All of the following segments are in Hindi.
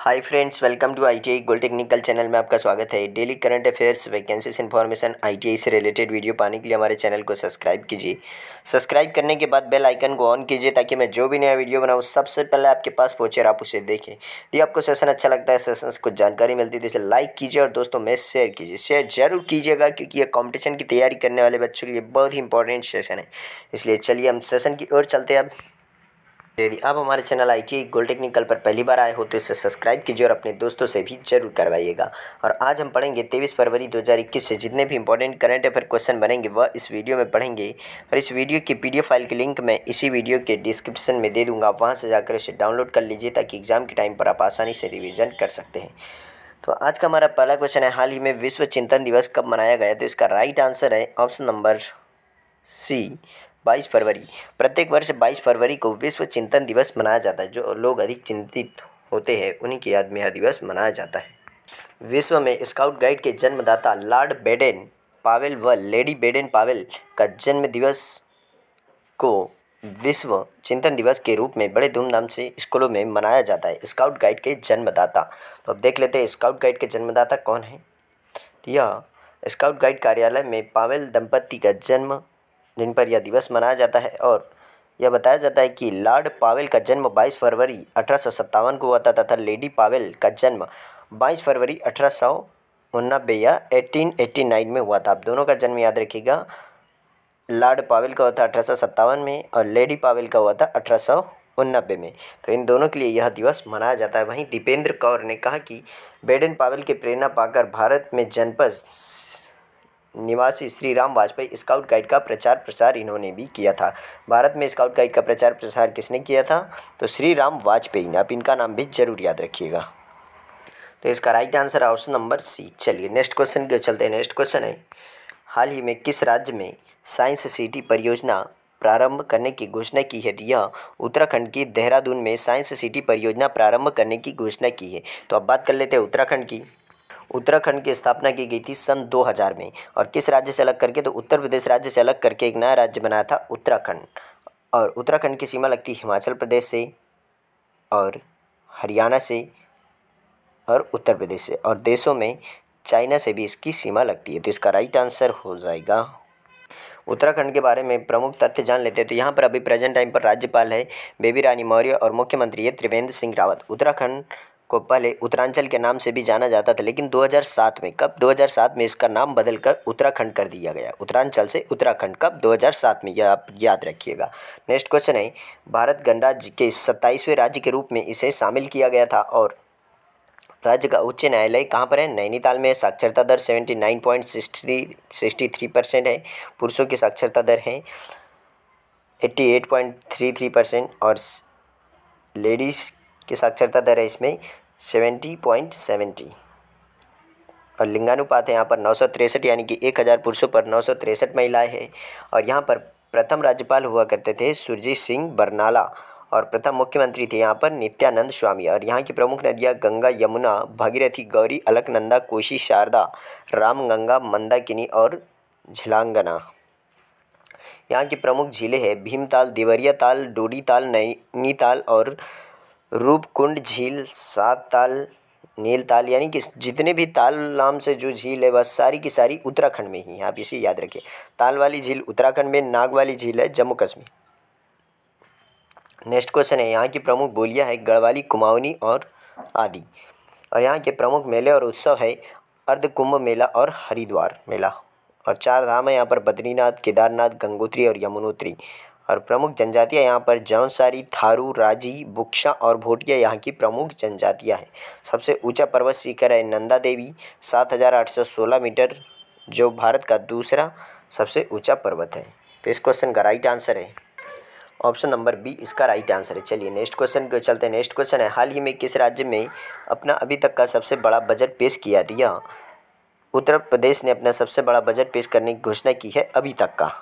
hi friends welcome to ITI goal technical channel में आपका स्वागत है daily current affairs vacancies information ITI से रिलेटेड वीडियो पाने के लिए हमारे चैनल को सब्सक्राइब कीजिए सब्सक्राइब करने के बाद बेल आइकन को ऑन कीजिए ताकि मैं जो भी नया वीडियो बनाऊँ सबसे पहले आपके पास पहुँचे और आप उसे देखें यदि आपको सेशन अच्छा लगता है सेशन से कुछ जानकारी मिलती है तो इसे लाइक कीजिए और दोस्तों में शेयर कीजिए शेयर जरूर कीजिएगा क्योंकि ये कॉम्पिटिशन की तैयारी करने वाले बच्चों के लिए बहुत ही इंपॉर्टेंट सेशन है इसलिए चलिए हम सेशन की ओर चलते हैं अब यदि आप हमारे channel I T goal technical पर पहली बार आए हो तो इसे सब्सक्राइब कीजिए और अपने दोस्तों से भी जरूर करवाइएगा और आज हम पढ़ेंगे तेईस फरवरी 2021 से जितने भी इंपॉर्टेंट करंट अफेयर क्वेश्चन बनेंगे वह इस वीडियो में पढ़ेंगे और इस वीडियो की पी फाइल की लिंक मैं इसी वीडियो के डिस्क्रिप्शन में दे दूँगा आप वहाँ से जाकर इसे डाउनलोड कर लीजिए ताकि एग्ज़ाम के टाइम पर आप आसानी से रिविज़न कर सकते हैं तो आज का हमारा पहला क्वेश्चन है हाल ही में विश्व चिंतन दिवस कब मनाया गया तो इसका राइट आंसर है ऑप्शन नंबर सी बाईस फरवरी प्रत्येक वर्ष बाईस फरवरी को विश्व चिंतन दिवस मनाया जाता है जो लोग अधिक चिंतित होते हैं उन्हीं की याद में यह दिवस मनाया जाता है विश्व में स्काउट गाइड के जन्मदाता लॉर्ड बेडेन पावेल व लेडी बेडेन पावेल का जन्म दिवस को विश्व चिंतन दिवस के रूप में बड़े धूमधाम से स्कूलों में मनाया जाता है स्काउट गाइड के जन्मदाता तो अब देख लेते हैं स्काउट गाइड के जन्मदाता कौन है तो यह स्काउट गाइड कार्यालय में पावेल दंपति का जन्म जिन पर यह दिवस मनाया जाता है और यह बताया जाता है कि लॉर्ड पावेल का जन्म 22 फरवरी अठारह को हुआ था तथा लेडी पावेल का जन्म 22 फरवरी अठारह सौ उन्नबे या एटीन में हुआ था आप दोनों का जन्म याद रखिएगा लॉर्ड पावेल का हुआ था अठारह में और लेडी पावेल का हुआ था अठारह उन्नबे में तो इन दोनों के लिए यह दिवस मनाया जाता है वहीं दीपेंद्र कौर ने कहा कि बेडन पावेल की प्रेरणा पाकर भारत में जनपद निवासी श्री राम वाजपेयी स्काउट गाइड का प्रचार प्रसार इन्होंने भी किया था भारत में स्काउट गाइड का प्रचार प्रसार किसने किया था तो श्री राम वाजपेयी ने आप इनका नाम भी जरूर याद रखिएगा तो इसका राइट आंसर है ऑप्शन नंबर सी चलिए नेक्स्ट क्वेश्चन क्यों चलते हैं नेक्स्ट क्वेश्चन है हाल ही में किस राज्य में साइंस सिटी परियोजना प्रारंभ करने की घोषणा की है यह उत्तराखंड की देहरादून में साइंस सिटी परियोजना प्रारंभ करने की घोषणा की है तो अब बात कर लेते हैं उत्तराखंड की उत्तराखंड की स्थापना की गई थी सन 2000 में और किस राज्य से अलग करके तो उत्तर प्रदेश राज्य से अलग करके एक नया राज्य बनाया था उत्तराखंड और उत्तराखंड की सीमा लगती हिमाचल प्रदेश से और हरियाणा से और उत्तर प्रदेश से और देशों में चाइना से भी इसकी सीमा लगती है तो इसका राइट आंसर हो जाएगा उत्तराखंड के बारे में प्रमुख तथ्य जान लेते हैं तो यहाँ पर अभी प्रेजेंट टाइम पर राज्यपाल है बेबी रानी मौर्य और मुख्यमंत्री है त्रिवेंद्र सिंह रावत उत्तराखंड को पहले उत्तरांचल के नाम से भी जाना जाता था लेकिन 2007 में कब 2007 में इसका नाम बदलकर उत्तराखंड कर दिया गया उत्तरांचल से उत्तराखंड कब 2007 में यह आप याद रखिएगा नेक्स्ट क्वेश्चन है भारत गणराज्य के सत्ताईसवें राज्य के रूप में इसे शामिल किया गया था और राज्य का उच्च न्यायालय कहाँ पर है नैनीताल में साक्षरता दर seventy nine point sixty sixty three percent है पुरुषों की साक्षरता दर है eighty eight point three three percent और लेडीज़ कि साक्षरता दर है इसमें सेवेंटी पॉइंट सेवेंटी और लिंगानुपात है यहाँ पर नौ सौ तिरसठ यानी कि एक हज़ार पुरुषों पर नौ सौ तिरसठ महिलाएँ हैं और यहाँ पर प्रथम राज्यपाल हुआ करते थे सुरजीत सिंह बरनाला और प्रथम मुख्यमंत्री थे यहाँ पर नित्यानंद स्वामी और यहाँ की प्रमुख नदियाँ गंगा यमुना भागीरथी गौरी अलकनंदा कोशी शारदा रामगंगा मंदाकिनी और झलांगना यहाँ की प्रमुख झीलें हैं भीमताल देवरिया ताल डोडी ताल नैनीताल और रूपकुंड झील सात ताल नील ताल यानी कि जितने भी ताल नाम से जो झील है वह सारी की सारी उत्तराखंड में ही है आप इसे याद रखिए ताल वाली झील उत्तराखंड में नाग वाली झील है जम्मू कश्मीर नेक्स्ट क्वेश्चन है यहाँ की प्रमुख बोलियाँ हैं गढ़वाली कुमाऊनी और आदि और यहाँ के प्रमुख मेले और उत्सव है अर्ध कुंभ मेला और हरिद्वार मेला और चार धाम है यहाँ पर बद्रीनाथ केदारनाथ गंगोत्री और यमुनोत्री और प्रमुख जनजातियाँ यहाँ पर जौनसारी थारू राजी बुक्शा और भोटिया यहाँ की प्रमुख जनजातियाँ हैं सबसे ऊँचा पर्वत शिखर है नंदा देवी सात हज़ार आठ सौ सोलह मीटर जो भारत का दूसरा सबसे ऊँचा पर्वत है तो इस क्वेश्चन का राइट आंसर है ऑप्शन नंबर बी इसका राइट आंसर है चलिए नेक्स्ट क्वेश्चन को चलते हैं नेक्स्ट क्वेश्चन है हाल ही में किस राज्य में अपना अभी तक का सबसे बड़ा बजट पेश किया दिया उत्तर प्रदेश ने अपना सबसे बड़ा बजट पेश करने की घोषणा की है अभी तक का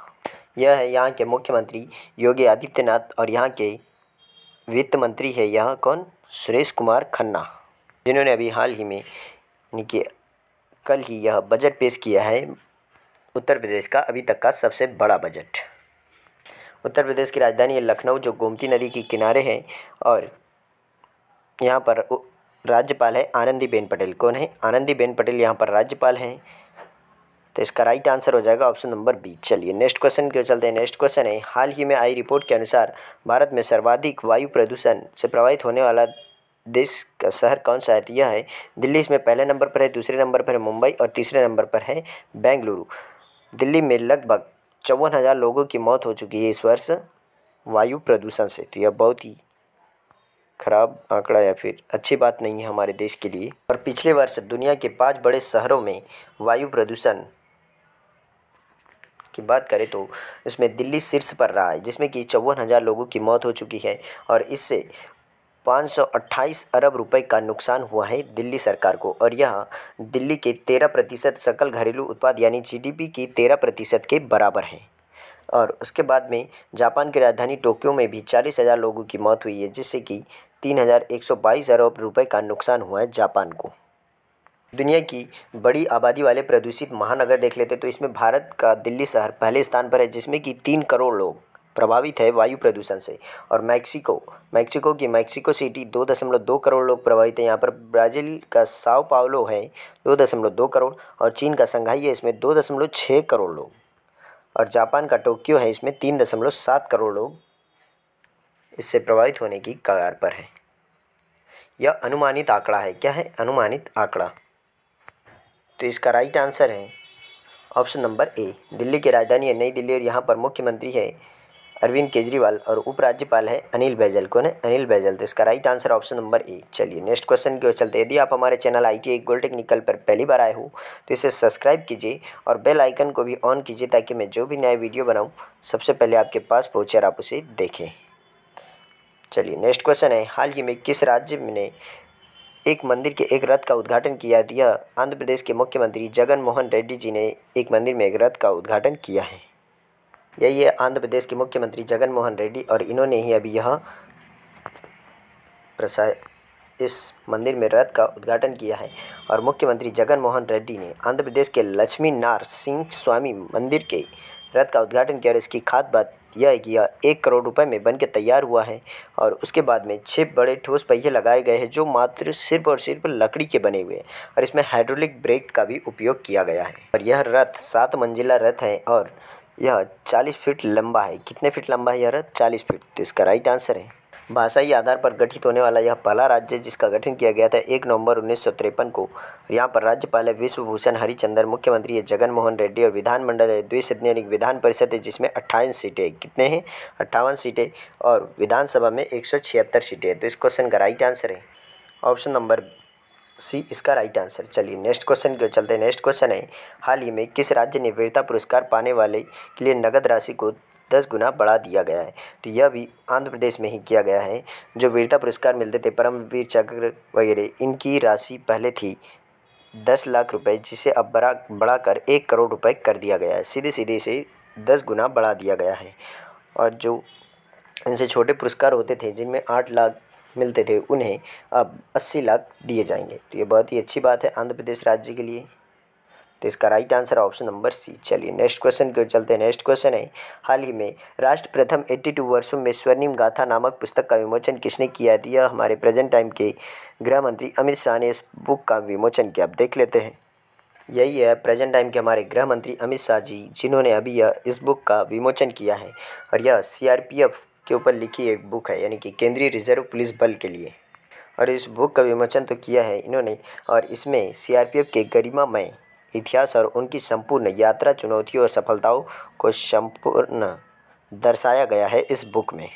यह है यहाँ के मुख्यमंत्री योगी आदित्यनाथ और यहाँ के वित्त मंत्री है यहाँ कौन सुरेश कुमार खन्ना जिन्होंने अभी हाल ही में यानी कि कल ही यह बजट पेश किया है उत्तर प्रदेश का अभी तक का सबसे बड़ा बजट उत्तर प्रदेश की राजधानी लखनऊ जो गोमती नदी के किनारे है और यहाँ पर राज्यपाल है आनंदीबेन पटेल कौन है आनंदीबेन पटेल यहाँ पर राज्यपाल हैं तो इसका राइट आंसर हो जाएगा ऑप्शन नंबर बी चलिए नेक्स्ट क्वेश्चन क्यों चलते हैं नेक्स्ट क्वेश्चन है हाल ही में आई रिपोर्ट के अनुसार भारत में सर्वाधिक वायु प्रदूषण से प्रभावित होने वाला देश का शहर कौन सा है तो यह है दिल्ली इसमें पहले नंबर पर है दूसरे नंबर पर है मुंबई और तीसरे नंबर पर है बेंगलुरु दिल्ली में लगभग चौवन हज़ार लोगों की मौत हो चुकी है इस वर्ष वायु प्रदूषण से तो यह बहुत ही खराब आंकड़ा या फिर अच्छी बात नहीं है हमारे देश के लिए और पिछले वर्ष दुनिया के पाँच बड़े शहरों में वायु प्रदूषण की बात करें तो इसमें दिल्ली शीर्ष पर रहा है जिसमें कि चौवन हज़ार लोगों की मौत हो चुकी है और इससे 528 अरब रुपए का नुकसान हुआ है दिल्ली सरकार को और यह दिल्ली के 13 प्रतिशत सकल घरेलू उत्पाद यानी जीडीपी की 13 प्रतिशत के बराबर है और उसके बाद में जापान की राजधानी टोक्यो में भी चालीस हज़ार लोगों की मौत हुई है जिससे कि बाईस अरब रुपये का नुकसान हुआ है जापान को दुनिया की बड़ी आबादी वाले प्रदूषित महानगर देख लेते तो इसमें भारत का दिल्ली शहर पहले स्थान पर है जिसमें कि तीन करोड़ लोग प्रभावित है वायु प्रदूषण से और मैक्सिको मैक्सिको की मैक्सिको सिटी दो दशमलव दो करोड़ लोग प्रभावित हैं यहाँ पर ब्राज़ील का साओ पावलो है दो दशमलव दो करोड़ और चीन का संघाई है इसमें दो दशमलव छः करोड़ लोग और जापान का टोक्यो है इसमें तीन दशमलव सात करोड़ लोग इससे प्रभावित होने की कगार पर है यह अनुमानित आंकड़ा है क्या है अनुमानित आंकड़ा तो इसका राइट आंसर है ऑप्शन नंबर ए दिल्ली की राजधानी है नई दिल्ली और यहाँ पर मुख्यमंत्री है अरविंद केजरीवाल और उपराज्यपाल है अनिल बैजल कौन है अनिल बैजल तो इसका right answer option number A चलिए नेक्स्ट क्वेश्चन की ओर चलते यदि आप हमारे channel I T goal technical पर पहली बार आए हो तो इसे सब्सक्राइब कीजिए और बेल आइकन को भी ऑन कीजिए ताकि मैं जो भी नया वीडियो बनाऊँ सबसे पहले आपके पास पहुँचे और आप उसे देखें चलिए नेक्स्ट क्वेश्चन है हाल ही में किस राज्य ने एक मंदिर के एक रथ का उद्घाटन किया यह आंध्र प्रदेश के मुख्यमंत्री जगन मोहन रेड्डी जी ने एक मंदिर में एक रथ का उद्घाटन किया है यही है आंध्र प्रदेश के मुख्यमंत्री जगन मोहन रेड्डी और इन्होंने ही अभी यह प्रसाद इस मंदिर में रथ का उद्घाटन किया है और मुख्यमंत्री जगन मोहन रेड्डी ने आंध्र प्रदेश के लक्ष्मी नार सिंह स्वामी मंदिर के रथ का उद्घाटन किया और इसकी खाद बात यह एक करोड़ रुपए में बनके तैयार हुआ है और उसके बाद में छह बड़े ठोस पहिए लगाए गए हैं जो मात्र सिर्फ और सिर्फ लकड़ी के बने हुए हैं और इसमें हाइड्रोलिक ब्रेक का भी उपयोग किया गया है और यह रथ सात मंजिला रथ है और यह चालीस फीट लंबा है कितने फीट लंबा है यह रथ चालीस फीट तो इसका राइट आंसर है भाषाई आधार पर गठित होने वाला यह पहला राज्य जिसका गठन किया गया था एक नवंबर उन्नीस सौ तिरपन को यहाँ पर राज्यपाल है विश्वभूषण हरिचंदन मुख्यमंत्री है जगन मोहन रेड्डी और विधानमंडल है द्विसदनीय विधान परिषद है जिसमें अट्ठाईस सीटें कितने हैं अट्ठावन सीटें और विधानसभा में एक सौ छिहत्तर सीटें हैं तो इस क्वेश्चन का राइट आंसर है ऑप्शन नंबर सी इसका राइट आंसर चलिए नेक्स्ट क्वेश्चन के चलते हैं नेक्स्ट क्वेश्चन है हाल ही में किस राज्य ने वीरता पुरस्कार पाने वाले के लिए नगद राशि को दस गुना बढ़ा दिया गया है तो यह भी आंध्र प्रदेश में ही किया गया है जो वीरता पुरस्कार मिलते थे परमवीर चक्र वगैरह इनकी राशि पहले थी दस लाख रुपए जिसे अब बढ़ा बढ़ाकर एक करोड़ रुपए कर दिया गया है सीधे सीधे इसे दस गुना बढ़ा दिया गया है और जो इनसे छोटे पुरस्कार होते थे जिनमें आठ लाख मिलते थे उन्हें अब अस्सी लाख दिए जाएंगे तो ये बहुत ही अच्छी बात है आंध्र प्रदेश राज्य के लिए तो इसका right answer option number C चलिए नेक्स्ट क्वेश्चन के चलते हैं नेक्स्ट क्वेश्चन है हाल ही में राष्ट्र प्रथम एट्टी टू वर्षों में स्वर्णिम गाथा नामक पुस्तक का विमोचन किसने किया दिया हमारे प्रेजेंट टाइम के गृह मंत्री अमित शाह ने इस बुक का विमोचन किया आप देख लेते हैं यही है प्रेजेंट टाइम के हमारे गृह मंत्री अमित शाह जी जिन्होंने अभी यह इस बुक का विमोचन किया है और यह सीआरपीएफ के ऊपर लिखी एक बुक है यानी कि केंद्रीय रिजर्व पुलिस बल के लिए और इस बुक का विमोचन तो किया है इन्होंने और इसमें सीआरपीएफ के गरिमा में इतिहास और उनकी संपूर्ण यात्रा चुनौतियों और सफलताओं को संपूर्ण दर्शाया गया है इस बुक में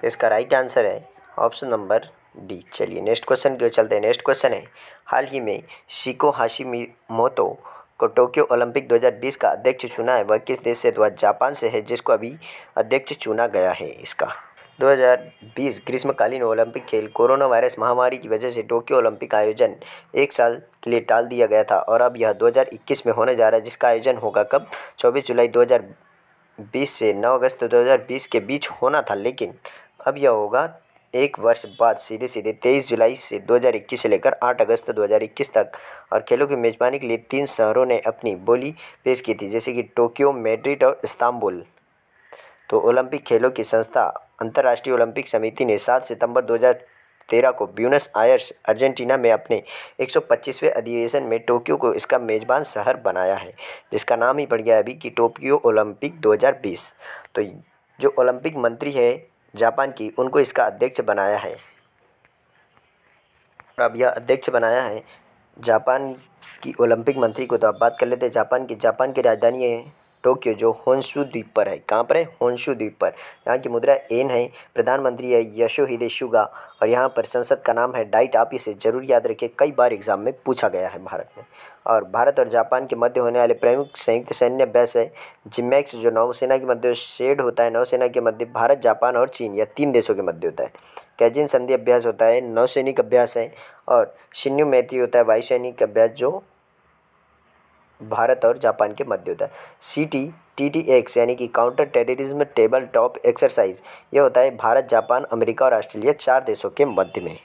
तो इसका राइट आंसर है ऑप्शन नंबर डी चलिए नेक्स्ट क्वेश्चन की चलते हैं नेक्स्ट क्वेश्चन है हाल ही में शिको हाशी मोतो को टोक्यो ओलंपिक 2020 का अध्यक्ष चुना है वह किस देश से हुआ जापान से है जिसको अभी अध्यक्ष चुना गया है इसका 2020 ग्रीष्मकालीन ओलंपिक खेल कोरोना वायरस महामारी की वजह से टोक्यो ओलंपिक का आयोजन एक साल के लिए टाल दिया गया था और अब यह 2021 में होने जा रहा है जिसका आयोजन होगा कब 24 जुलाई 2020 से 9 अगस्त 2020 के बीच होना था लेकिन अब यह होगा एक वर्ष बाद सीधे सीधे तेईस जुलाई से 2021 से लेकर 8 अगस्त 2021 तक और खेलों की मेज़बानी के लिए तीन शहरों ने अपनी बोली पेश की थी जैसे कि टोक्यो मेड्रिड और इस्तांबुल तो ओलंपिक खेलों की संस्था अंतर्राष्ट्रीय ओलंपिक समिति ने 7 सितंबर 2013 को ब्यूनस आयर्स अर्जेंटीना में अपने 125वें अधिवेशन में टोक्यो को इसका मेज़बान शहर बनाया है जिसका नाम ही पड़ गया अभी कि टोक्यो ओलंपिक 2020 तो जो ओलंपिक मंत्री है जापान की उनको इसका अध्यक्ष बनाया है और अब यह अध्यक्ष बनाया है जापान की ओलंपिक मंत्री को तो आप बात कर लेते हैं जापान की जापान की राजधानी है टोक्यो जो होन्सु द्वीप पर है कहाँ पर है होन्सु द्वीप पर यहाँ की मुद्रा एन है प्रधानमंत्री है हिदे शुगा और यहाँ पर संसद का नाम है डाइट आप इसे जरूर याद रखिए कई बार एग्जाम में पूछा गया है भारत में और भारत और जापान के मध्य होने वाले प्रमुख संयुक्त सैन्य अभ्यास है जिमैक्स जो नौसेना के मध्य शेड होता है नौसेना के मध्य भारत जापान और चीन या तीन देशों के मध्य होता है कैजिन संधि अभ्यास होता है नौसैनिक अभ्यास है और शिन्यू मैत्री होता है वायुसैनिक अभ्यास जो भारत और जापान के मध्य होता है C T T T X यानी कि counter terrorism table top exercise ये होता है भारत जापान अमेरिका और ऑस्ट्रेलिया चार देशों के मध्य में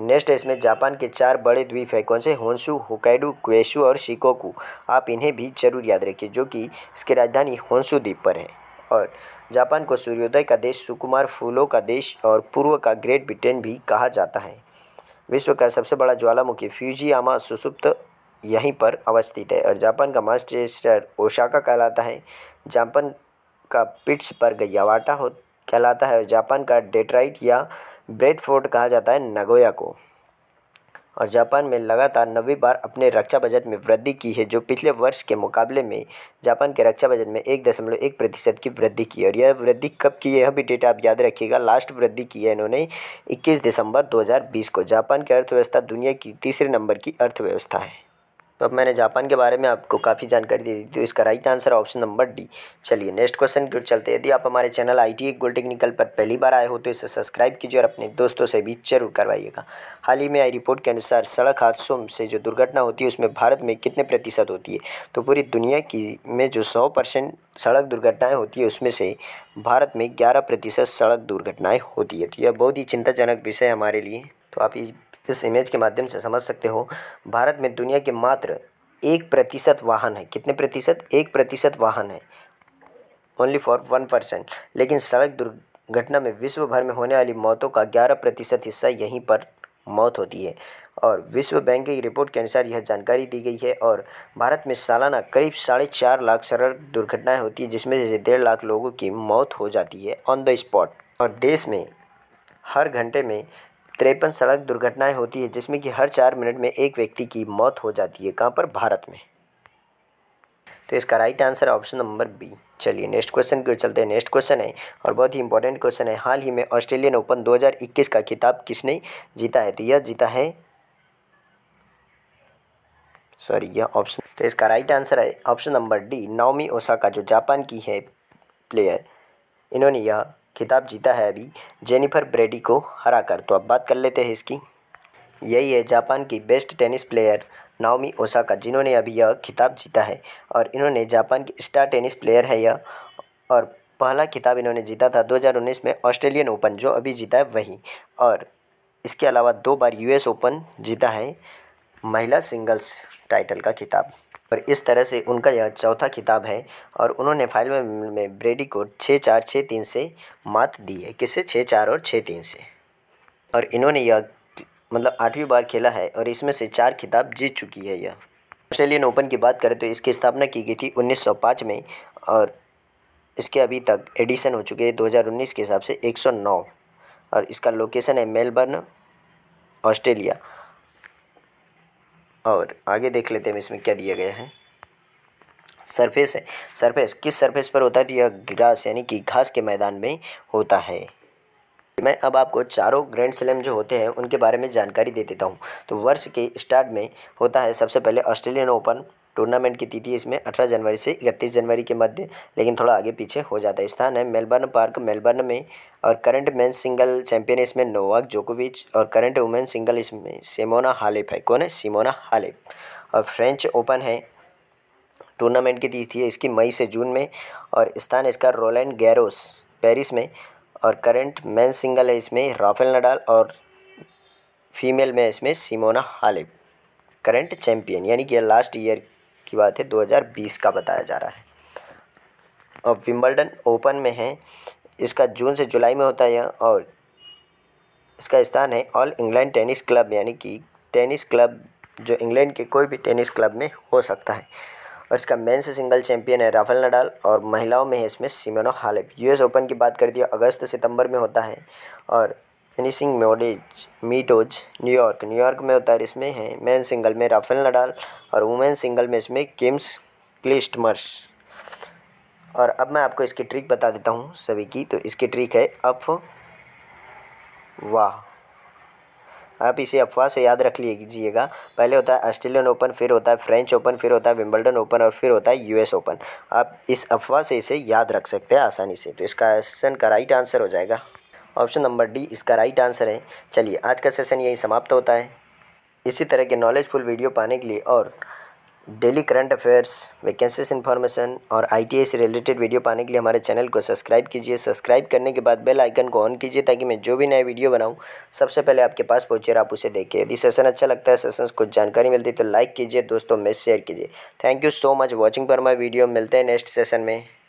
नेक्स्ट है इसमें जापान के चार बड़े द्वीप है कौन से होंसू होकाइडू क्वेशु और शिकोकू आप इन्हें भी जरूर याद रखिए जो कि इसकी राजधानी होंसू द्वीप पर है और जापान को सूर्योदय का देश सुकुमार फूलों का देश और पूर्व का ग्रेट ब्रिटेन भी कहा जाता है विश्व का सबसे बड़ा ज्वालामुखी फ्यूजियामा सुसुप्त यहीं पर अवस्थित है और जापान का मास्टर ओशाका कहलाता है जापान का पिट्स पर यावाटा हो कहलाता है और जापान का डेट्राइट या ब्रेडफोर्ड कहा जाता है नगोया को और जापान में लगातार नवी बार अपने रक्षा बजट में वृद्धि की है जो पिछले वर्ष के मुकाबले में जापान के रक्षा बजट में एक दशमलव एक प्रतिशत की वृद्धि की और यह वृद्धि कब की यह भी डेटा आप याद रखिएगा लास्ट वृद्धि की है इन्होंने 21 दिसंबर 2020 को जापान की अर्थव्यवस्था दुनिया की तीसरे नंबर की अर्थव्यवस्था है तो अब मैंने जापान के बारे में आपको काफ़ी जानकारी दे दी तो इसका right answer option number D चलिए नेक्स्ट क्वेश्चन की चलते यदि आप हमारे channel I T goal technical पर पहली बार आए हो तो इसे सब्सक्राइब कीजिए और अपने दोस्तों से भी जरूर करवाइएगा हाल ही में आई रिपोर्ट के अनुसार सड़क हादसों से जो दुर्घटना होती है उसमें भारत में कितने प्रतिशत होती है तो पूरी दुनिया की में जो सौ परसेंट सड़क दुर्घटनाएँ होती है उसमें से भारत में ग्यारह प्रतिशत सड़क दुर्घटनाएँ होती है तो यह बहुत ही चिंताजनक विषय हमारे लिए तो आप इस इस इमेज के माध्यम से समझ सकते हो भारत में दुनिया के मात्र एक प्रतिशत वाहन है कितने प्रतिशत एक प्रतिशत वाहन है ओनली फॉर वन परसेंट लेकिन सड़क दुर्घटना में विश्व भर में होने वाली मौतों का ग्यारह प्रतिशत हिस्सा यहीं पर मौत होती है और विश्व बैंक की रिपोर्ट के अनुसार यह जानकारी दी गई है और भारत में सालाना करीब साढ़े चार लाख सड़क दुर्घटनाएं होती है जिसमें से डेढ़ लाख लोगों की मौत हो जाती है ऑन द स्पॉट और देश में हर घंटे में तिरपन सड़क दुर्घटनाएं होती है जिसमें कि हर चार मिनट में एक व्यक्ति की मौत हो जाती है कहाँ पर भारत में तो इसका राइट आंसर है ऑप्शन नंबर बी चलिए नेक्स्ट क्वेश्चन की चलते हैं नेक्स्ट क्वेश्चन है और बहुत ही इंपॉर्टेंट क्वेश्चन है हाल ही में ऑस्ट्रेलियन ओपन 2021 का खिताब किसने जीता है तो यह जीता है सॉरी यह ऑप्शन तो इसका राइट आंसर है ऑप्शन नंबर डी ओसा का जो जापान की है प्लेयर इन्होंने यह खिताब जीता है अभी जेनिफर ब्रेडी को हरा कर तो अब बात कर लेते हैं इसकी यही है जापान की best tennis player Naomi Osaka जिन्होंने अभी यह खिताब जीता है और इन्होंने जापान की स्टार टेनिस प्लेयर है यह और पहला खिताब इन्होंने जीता था 2019 में ऑस्ट्रेलियन ओपन जो अभी जीता है वही और इसके अलावा दो बार यूएस ओपन जीता है महिला सिंगल्स टाइटल का खिताब और इस तरह से उनका यह चौथा खिताब है और उन्होंने फाइनल में ब्रेडी को छः चार छः तीन से मात दी है किससे छः चार और छः तीन से और इन्होंने यह मतलब आठवीं बार खेला है और इसमें से चार खिताब जीत चुकी है यह ऑस्ट्रेलियन ओपन की बात करें तो इसकी स्थापना की गई थी 1905 में और इसके अभी तक एडिशन हो चुके हैं 2019 के हिसाब से 109 और इसका लोकेशन है मेलबर्न ऑस्ट्रेलिया और आगे देख लेते हैं इसमें क्या दिया गया है सरफेस है सरफेस किस सरफेस पर होता है तो यह ग्रास यानी कि घास के मैदान में होता है मैं अब आपको चारों ग्रैंड स्लैम जो होते हैं उनके बारे में जानकारी दे देता हूँ तो वर्ष के स्टार्ट में होता है सबसे पहले ऑस्ट्रेलियन ओपन टूर्नामेंट की तिथि इसमें अठारह जनवरी से इकतीस जनवरी के मध्य लेकिन थोड़ा आगे पीछे हो जाता है स्थान है मेलबर्न पार्क मेलबर्न में और करंट मेन सिंगल चैंपियन इसमें नोवाक जोकोविच और करंट वुमेन सिंगल इसमें सिमोना हालिप है कौन है सिमोना हालिप और फ्रेंच ओपन है टूर्नामेंट की तिथि है इसकी मई से जून में और स्थान इसका रोलैंड गैरोस पेरिस में और करंट मैन सिंगल है इसमें राफेल नडाल और फीमेल में इसमें सिमोना हालिप करंट चैम्पियन यानी कि लास्ट ईयर की बात है 2020 का बताया जा रहा है और विम्बलडन ओपन में है इसका जून से जुलाई में होता है और इसका स्थान है ऑल इंग्लैंड टेनिस क्लब यानी कि टेनिस क्लब जो इंग्लैंड के कोई भी टेनिस क्लब में हो सकता है और इसका से सिंगल चैंपियन है राफेल नडाल और महिलाओं में है इसमें सिमोनो हालिफ यूएस ओपन की बात कर है अगस्त सितंबर में होता है और फिनिशिंग मोडेज मीडोज न्यूयॉर्क न्यूयॉर्क में होता है इसमें है मैन सिंगल में राफेल नडाल और वुमेन सिंगल में इसमें किम्स क्लिस्टमर्स और अब मैं आपको इसकी ट्रिक बता देता हूँ सभी की तो इसकी ट्रिक है अफ वाह आप इसे अफवाह से याद रख लीजिएगा पहले होता है ऑस्ट्रेलियन ओपन फिर होता है फ्रेंच ओपन फिर होता है विम्बलडन ओपन और फिर होता है यूएस ओपन आप इस अफवाह से इसे याद रख सकते हैं आसानी से तो इसका क्वेश्चन का राइट आंसर हो जाएगा ऑप्शन नंबर डी इसका राइट आंसर है चलिए आज का सेशन यही समाप्त होता है इसी तरह के नॉलेजफुल वीडियो पाने के लिए और daily current affairs vacancies information और आई से रिलेटेड वीडियो पाने के लिए हमारे चैनल को सब्सक्राइब कीजिए सब्सक्राइब करने के बाद बेल आइकन को ऑन कीजिए ताकि मैं जो भी नया वीडियो बनाऊँ सबसे पहले आपके पास पहुँचे और आप उसे देखिए यदि सेशन अच्छा लगता है सेशन कुछ जानकारी मिलती है तो लाइक कीजिए दोस्तों में शेयर कीजिए thank you so much watching पर माई वीडियो मिलते हैं नेक्स्ट सेशन में